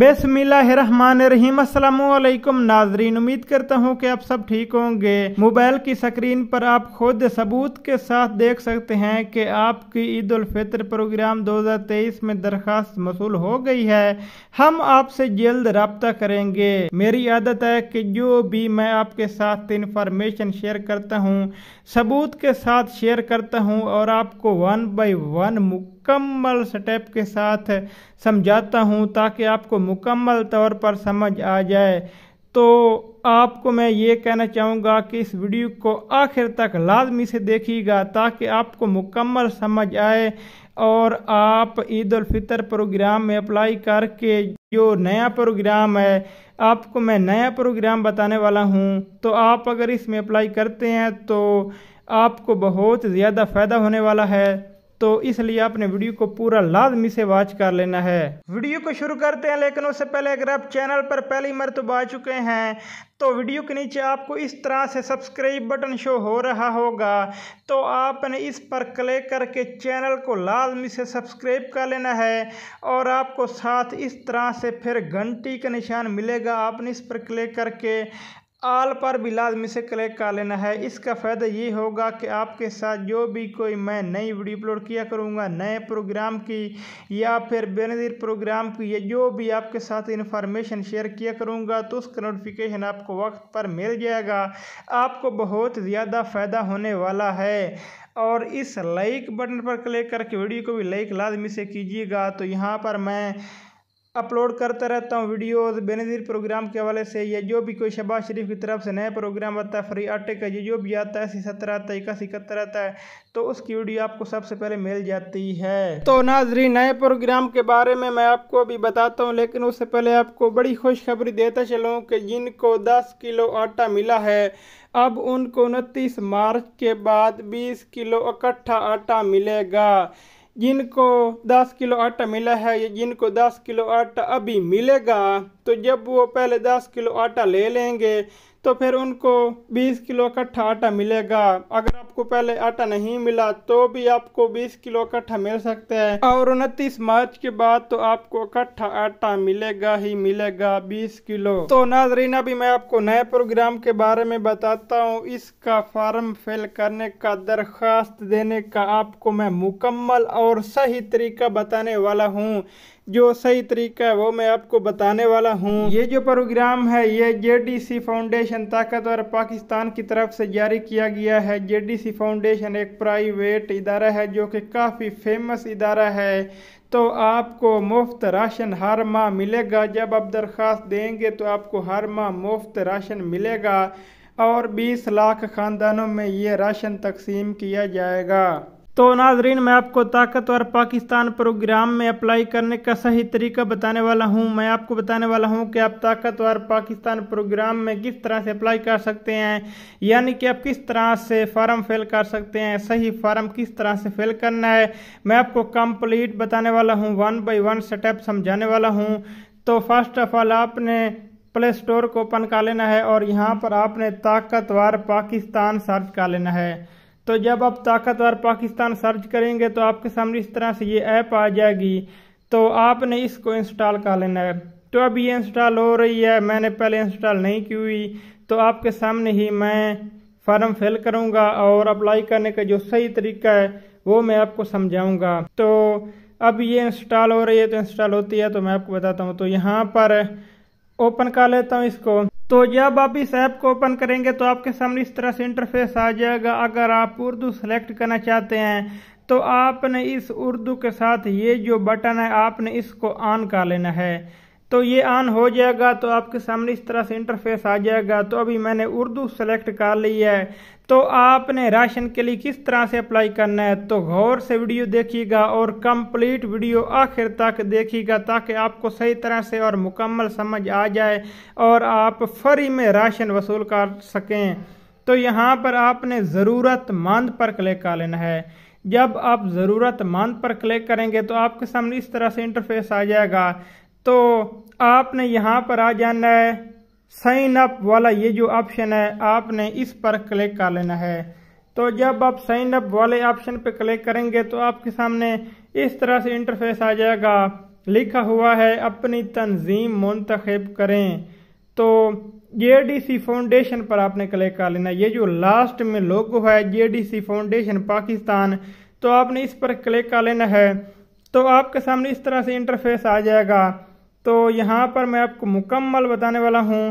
बेसमिल्लाम नाजरीन उम्मीद करता हूँ कि आप सब ठीक होंगे मोबाइल की स्क्रीन पर आप खुद सबूत के साथ देख सकते हैं कि आपकी ईद उल फितर प्रोग्राम 2023 में दरखास्त मसूल हो गई है हम आपसे जल्द रबता करेंगे मेरी आदत है कि जो भी मैं आपके साथ इंफॉर्मेशन शेयर करता हूँ सबूत के साथ शेयर करता हूँ और आपको वन बाई वन मुकम्मल स्टेप के साथ समझाता हूँ ताकि आपको मुकम्मल तौर पर समझ आ जाए तो आपको मैं ये कहना चाहूँगा कि इस वीडियो को आखिर तक लाजमी से देखिएगा ताकि आपको मुकम्मल समझ आए और आप ईद फितर प्रोग्राम में अप्लाई करके जो नया प्रोग्राम है आपको मैं नया प्रोग्राम बताने वाला हूँ तो आप अगर इसमें अप्लाई करते हैं तो आपको बहुत ज़्यादा फ़ायदा होने वाला है तो इसलिए आपने वीडियो को पूरा लाजमी से वॉच कर लेना है वीडियो को शुरू करते हैं लेकिन उससे पहले अगर आप चैनल पर पहली मरतबा तो आ चुके हैं तो वीडियो के नीचे आपको इस तरह से सब्सक्राइब बटन शो हो रहा होगा तो आपने इस पर क्लिक करके चैनल को लाजमी से सब्सक्राइब कर लेना है और आपको साथ इस तरह से फिर घंटी का निशान मिलेगा आपने इस पर क्लिक करके आल पर भी लाजमी से क्लिक कर लेना है इसका फ़ायदा ये होगा कि आपके साथ जो भी कोई मैं नई वीडियो अपलोड किया करूँगा नए प्रोग्राम की या फिर बेनज़ीर प्रोग्राम की या जो भी आपके साथ इन्फॉर्मेशन शेयर किया करूँगा तो उसका नोटिफिकेशन आपको वक्त पर मिल जाएगा आपको बहुत ज़्यादा फ़ायदा होने वाला है और इस लाइक बटन पर क्लिक करके वीडियो को भी लाइक लाजमी से कीजिएगा तो यहाँ पर मैं अपलोड करता रहता हूँ वीडियोस बेनज़ीर प्रोग्राम के हवाले से या जो भी कोई शबाज शरीफ की तरफ से नया प्रोग्राम आता है फ्री आटे का ये जो भी आता है अस्सी सत्तर आता है इक्यासी इकहत्तर आता है तो उसकी वीडियो आपको सबसे पहले मिल जाती है तो नाजरी नए प्रोग्राम के बारे में मैं आपको अभी बताता हूँ लेकिन उससे पहले आपको बड़ी खुशखबरी देता चलूँ कि जिनको दस किलो आटा मिला है अब उनको उनतीस मार्च के बाद बीस किलो इकट्ठा आटा मिलेगा जिनको 10 किलो आटा मिला है या जिनको 10 किलो आटा अभी मिलेगा तो जब वो पहले 10 किलो आटा ले लेंगे तो फिर उनको 20 किलो कट्ठा आटा मिलेगा अगर आपको पहले आटा नहीं मिला तो भी आपको 20 किलो इकट्ठा मिल सकता है और उनतीस मार्च के बाद तो आपको कट्ठा आटा मिलेगा ही मिलेगा 20 किलो तो नाजरीन अभी मैं आपको नए प्रोग्राम के बारे में बताता हूँ इसका फॉर्म फिल करने का दरख्वास्त देने का आपको मैं मुकम्मल और सही तरीका बताने वाला हूँ जो सही तरीका है वो मैं आपको बताने वाला हूँ ये जो प्रोग्राम है ये सी फाउंडेशन ताकतवर पाकिस्तान की तरफ से जारी किया गया है सी फाउंडेशन एक प्राइवेट इदारा है जो कि काफ़ी फेमस इदारा है तो आपको मुफ्त राशन हर माह मिलेगा जब आप दरख्वास्त देंगे तो आपको हर माह मुफ्त राशन मिलेगा और 20 लाख ख़ानदानों में ये राशन तकसीम किया जाएगा तो नाजरीन मैं आपको ताकतवर पाकिस्तान प्रोग्राम में अप्लाई करने का सही तरीका बताने वाला हूं मैं आपको बताने वाला हूं कि आप ताकतवर पाकिस्तान प्रोग्राम में किस तरह से अप्लाई कर सकते हैं यानी कि आप किस तरह से फार्म फिल कर सकते हैं सही फार्म किस तरह से फिल करना है मैं आपको कंप्लीट बताने वाला हूँ वन बाई वन स्टेप समझाने वाला हूँ तो फर्स्ट ऑफ ऑल आपने प्ले स्टोर को ओपन कर लेना है और यहाँ पर आपने ताकतवर पाकिस्तान सर्च कर लेना है तो जब आप ताकतवर पाकिस्तान सर्च करेंगे तो आपके सामने इस तरह से ये ऐप आ जाएगी तो आपने इसको इंस्टॉल कर लेना है तो अब ये इंस्टॉल हो रही है मैंने पहले इंस्टॉल नहीं की हुई तो आपके सामने ही मैं फॉर्म फिल करूँगा और अप्लाई करने का जो सही तरीका है वो मैं आपको समझाऊँगा तो अब ये इंस्टॉल हो रही है तो इंस्टॉल होती है तो मैं आपको बताता हूँ तो यहाँ पर ओपन कर लेता हूँ इसको तो जब आप इस ऐप को ओपन करेंगे तो आपके सामने इस तरह से इंटरफेस आ जाएगा अगर आप उर्दू सेलेक्ट करना चाहते हैं तो आपने इस उर्दू के साथ ये जो बटन है आपने इसको ऑन कर लेना है तो ये ऑन हो जाएगा तो आपके सामने इस तरह से इंटरफेस आ जाएगा तो अभी मैंने उर्दू सेलेक्ट कर ली है तो आपने राशन के लिए किस तरह से अप्लाई करना है तो गौर से वीडियो देखिएगा और कंप्लीट वीडियो आखिर तक देखिएगा ताकि आपको सही तरह से और मुकम्मल समझ आ जाए और आप फ्री में राशन वसूल कर सकें तो यहाँ पर आपने ज़रूरतमंद पर क्लिक कर लेना है जब आप ज़रूरतमंद पर क्लिक करेंगे तो आपके सामने इस तरह से इंटरफेस आ जाएगा तो आपने यहाँ पर आ जाना है साइन अप वाला ये जो ऑप्शन है आपने इस पर क्लिक कर लेना है तो जब आप साइन अप वाले ऑप्शन पर क्लिक करेंगे तो आपके सामने इस तरह से इंटरफेस आ जाएगा लिखा हुआ है अपनी तंजीम मुंतखब करें तो सी फाउंडेशन पर आपने क्लिक कर लेना ये जो लास्ट में लोगो है जेडीसी फाउंडेशन पाकिस्तान तो आपने इस पर क्लिक कर लेना है तो आपके सामने इस तरह से इंटरफेस आ जाएगा तो यहाँ पर मैं आपको मुकम्मल बताने वाला हूँ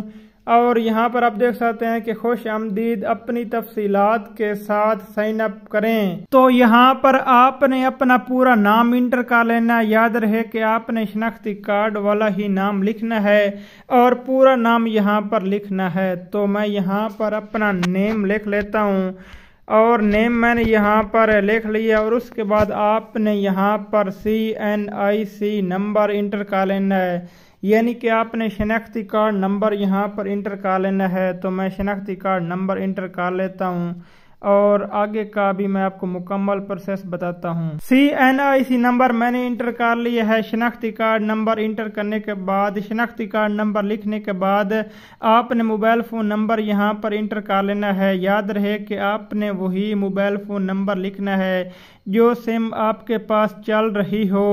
और यहाँ पर आप देख सकते हैं कि खुश आमदीद अपनी तफसीलात के साथ साइन अप करें तो यहाँ पर आपने अपना पूरा नाम इंटर कर लेना याद रहे कि आपने शनाख्ती कार्ड वाला ही नाम लिखना है और पूरा नाम यहाँ पर लिखना है तो मैं यहाँ पर अपना नेम लिख लेता हूँ और नेम मैंने यहाँ पर लिख लिया और उसके बाद आपने यहाँ पर C N I C number enter कर लेना है यानी कि आपने शनाख्ती कार्ड नंबर यहाँ पर इंटर कर लेना है तो मैं शनाख्ती कार्ड नंबर इंटर कर लेता हूँ और आगे का भी मैं आपको मुकम्मल प्रोसेस बताता हूँ C N I C number मैंने इंटर कर लिया है शनाख्ती कार्ड नंबर इंटर करने के बाद शनाख्ती कार्ड नंबर लिखने के बाद आपने मोबाइल फ़ोन नंबर यहाँ पर इंटर कर लेना है याद रहे कि आपने वही मोबाइल फ़ोन नंबर लिखना है जो सिम आपके पास चल रही हो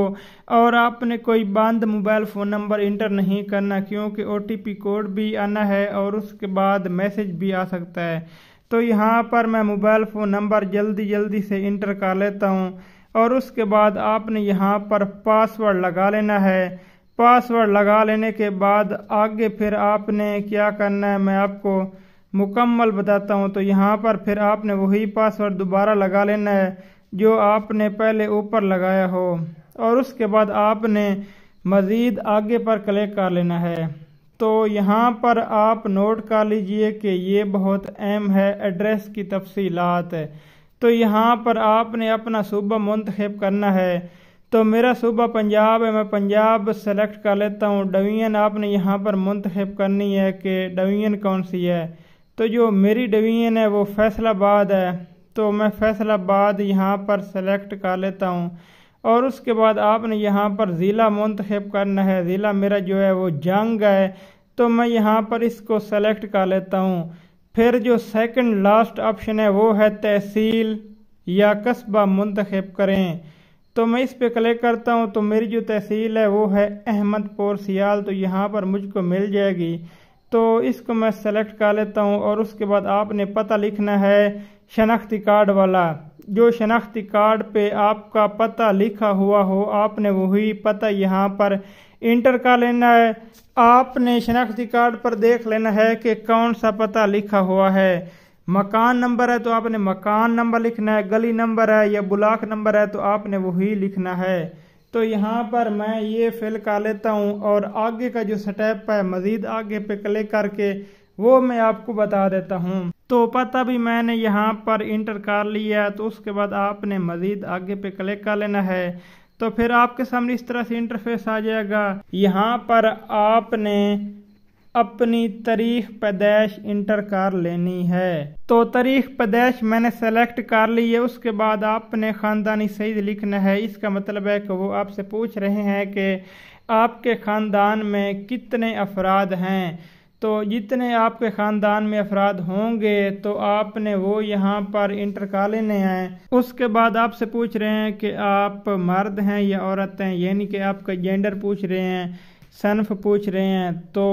और आपने कोई बंद मोबाइल फ़ोन नंबर इंटर नहीं करना क्योंकि ओ कोड भी आना है और उसके बाद मैसेज भी आ सकता है तो यहाँ पर मैं मोबाइल फ़ोन नंबर जल्दी जल्दी से इंटर कर लेता हूँ और उसके बाद आपने यहाँ पर पासवर्ड लगा लेना है पासवर्ड लगा लेने के बाद आगे फिर आपने क्या करना है मैं आपको मुकम्मल बताता हूँ तो यहाँ पर फिर आपने वही पासवर्ड दोबारा लगा लेना है जो आपने पहले ऊपर लगाया हो और उसके बाद आपने मज़ीद आगे पर क्लिक कर लेना है तो यहाँ पर आप नोट कर लीजिए कि ये बहुत अहम है एड्रेस की तफसीलात तो यहाँ पर आपने अपना सूबा मुंतखब करना है तो मेरा सूबा पंजाब है मैं पंजाब सेलेक्ट कर लेता हूँ डवीन आपने यहाँ पर मुंतखब करनी है कि डवीन कौन सी है तो जो मेरी डवीन है वो फैसलाबाद है तो मैं फैसलाबाद यहाँ पर सेलेक्ट कर लेता हूँ और उसके बाद आपने यहाँ पर ज़िला मुंतखब करना है ज़िला मेरा जो है वो जंग है तो मैं यहाँ पर इसको सेलेक्ट कर लेता हूँ फिर जो सेकंड लास्ट ऑप्शन है वो है तहसील या कस्बा मुंतखब करें तो मैं इस पे क्लिक करता हूँ तो मेरी जो तहसील है वो है अहमदपुर सियाल तो यहाँ पर मुझको मिल जाएगी तो इसको मैं सेलेक्ट कर लेता हूँ और उसके बाद आपने पता लिखना है शनाख्ती कार्ड वाला जो शनाख्ती कार्ड पे आपका पता लिखा हुआ हो आपने वही पता यहाँ पर इंटर कर लेना है आपने शनाख्ती कार्ड पर देख लेना है कि कौन सा पता लिखा हुआ है मकान नंबर है तो आपने मकान नंबर लिखना है गली नंबर है या ब्लाक नंबर है तो आपने वही लिखना है तो यहाँ पर मैं ये फिल कर लेता हूँ और आगे का जो स्टेप है मज़ीद आगे पे क्लिक करके वो मैं आपको बता देता हूँ तो पता भी मैंने यहाँ पर इंटर कर लिया तो उसके बाद आपने मज़ीद आगे पे क्लिक कर लेना है तो फिर आपके सामने इस तरह से इंटरफेस आ जाएगा यहाँ पर आपने अपनी तारीख पैदाइश इंटर कर लेनी है तो तारीख पैदाइश मैंने सेलेक्ट कर ली है उसके बाद आपने ख़ानदानी सईद लिखना है इसका मतलब है कि वो आपसे पूछ रहे हैं कि आपके ख़ानदान में कितने अफराद हैं तो जितने आपके ख़ानदान में अफराद होंगे तो आपने वो यहाँ पर इंटर का लेने हैं उसके बाद आपसे पूछ रहे हैं कि आप मर्द हैं या औरत हैं यानी कि आपका जेंडर पूछ रहे हैं सनफ पूछ रहे हैं तो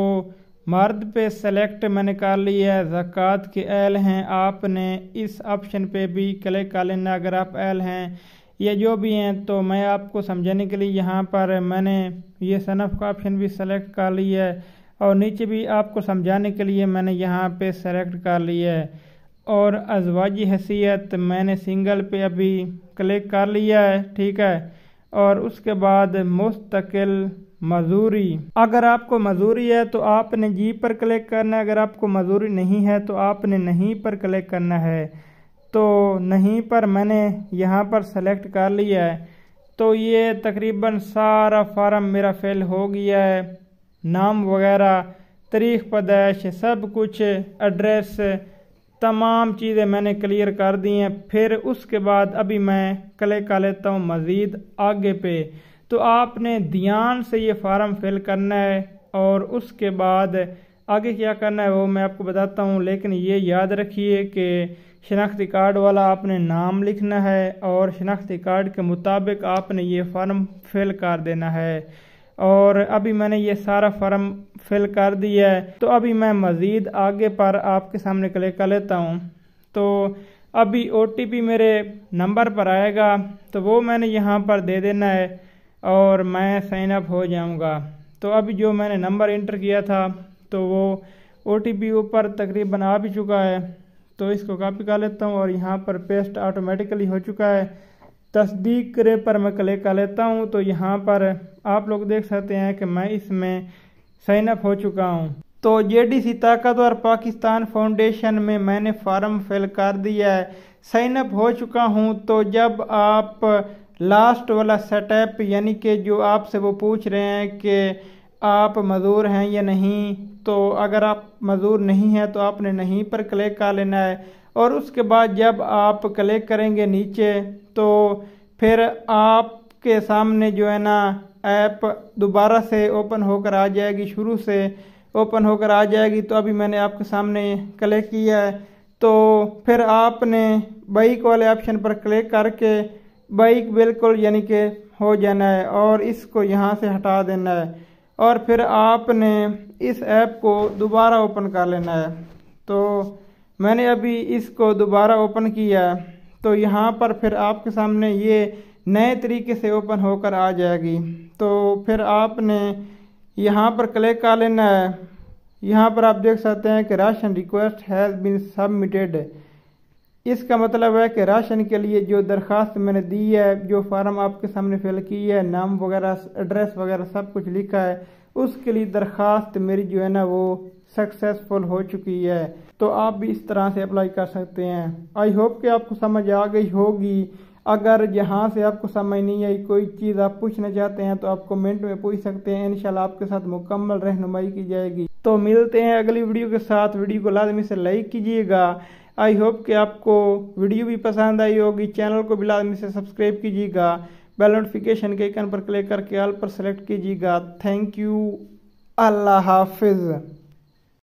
मर्द पे सेलेक्ट मैंने कर लिया है ज़क़़त के एल हैं आपने इस ऑप्शन पे भी क्लिक कर लेना अगर आप एल हैं या जो भी हैं तो मैं आपको समझाने के लिए यहाँ पर मैंने ये सनफ का ऑप्शन भी सेलेक्ट कर लिया है और नीचे भी आपको समझाने के लिए मैंने यहाँ पे सेलेक्ट कर लिया है और अजवाजी हैसियत मैंने सिंगल पे अभी क्लिक कर लिया है ठीक है और उसके बाद मुस्तकिल मजूरी अगर आपको मजूरी है तो आपने जी पर क्लिक करना है अगर आपको मजूरी नहीं है तो आपने नहीं पर क्लिक करना है तो नहीं पर मैंने यहाँ पर सेलेक्ट कर लिया है तो ये तकरीबन सारा फार्म मेरा फेल हो गया है नाम वगैरह तारीख पदाइश सब कुछ एड्रेस तमाम चीज़ें मैंने क्लियर कर दी हैं फिर उसके बाद अभी मैं क्ले कर लेता हूँ मज़ीद आगे पे तो आपने ध्यान से ये फार्म फिल करना है और उसके बाद आगे क्या करना है वो मैं आपको बताता हूँ लेकिन ये याद रखिए कि शनाख्ती कार्ड वाला आपने नाम लिखना है और शनाख्ती कार्ड के मुताबिक आपने ये फार्म फिल कर देना है और अभी मैंने ये सारा फॉर्म फिल कर दिया है तो अभी मैं मज़ीद आगे पर आपके सामने क्लिक कर लेता हूँ तो अभी ओ मेरे नंबर पर आएगा तो वो मैंने यहाँ पर दे देना है और मैं साइन अप हो जाऊँगा तो अभी जो मैंने नंबर इंटर किया था तो वो ओ ऊपर तकरीबन आ भी चुका है तो इसको कॉपी कर लेता हूँ और यहाँ पर पेस्ट ऑटोमेटिकली हो चुका है तस्दीक करे पर मैं क्लिक कर लेता हूँ तो यहाँ पर आप लोग देख सकते हैं कि मैं इसमें साइन अप हो चुका हूँ तो जेडीसी ताकतवर पाकिस्तान फाउंडेशन में मैंने फॉर्म फिल कर दिया है साइन अप हो चुका हूँ तो जब आप लास्ट वाला सेटअप यानी कि जो आपसे वो पूछ रहे हैं कि आप मज़दूर हैं या नहीं तो अगर आप मज़दूर नहीं हैं तो आपने नहीं पर क्लिक कर लेना है और उसके बाद जब आप क्लिक करेंगे नीचे तो फिर आपके सामने जो है ना ऐप दोबारा से ओपन होकर आ जाएगी शुरू से ओपन होकर आ जाएगी तो अभी मैंने आपके सामने क्लिक किया है तो फिर आपने बाइक वाले ऑप्शन पर क्लिक करके बाइक बिल्कुल यानी कि हो जाना है और इसको यहाँ से हटा देना है और फिर आपने इस ऐप को दोबारा ओपन कर लेना है तो मैंने अभी इसको दोबारा ओपन किया तो यहाँ पर फिर आपके सामने ये नए तरीके से ओपन होकर आ जाएगी तो फिर आपने यहाँ पर क्लिक कर लेना है यहाँ पर आप देख सकते हैं कि ration request has been submitted इसका मतलब है कि राशन के लिए जो दरख्वास्त मैंने दी है जो फार्म आपके सामने फिल की है नाम वगैरह एड्रेस वगैरह सब कुछ लिखा है उसके लिए दरख्वास्त मेरी जो है ना वो सक्सेसफुल हो चुकी है तो आप भी इस तरह से अप्लाई कर सकते हैं आई होप कि आपको समझ आ गई होगी अगर यहाँ से आपको समझ नहीं आई कोई चीज़ आप पूछना चाहते हैं तो आप कमेंट में पूछ सकते हैं इनशाला आपके साथ मुकम्मल रहनुमाई की जाएगी तो मिलते हैं अगली वीडियो के साथ वीडियो को लाजमी से लाइक कीजिएगा आई होप कि आपको वीडियो भी पसंद आई होगी चैनल को भी लाजमी से सब्सक्राइब कीजिएगा बेल नोटिफिकेशन के आइकन पर क्लिक करके ऑल पर सेलेक्ट कीजिएगा थैंक यू अल्लाह हाफिज़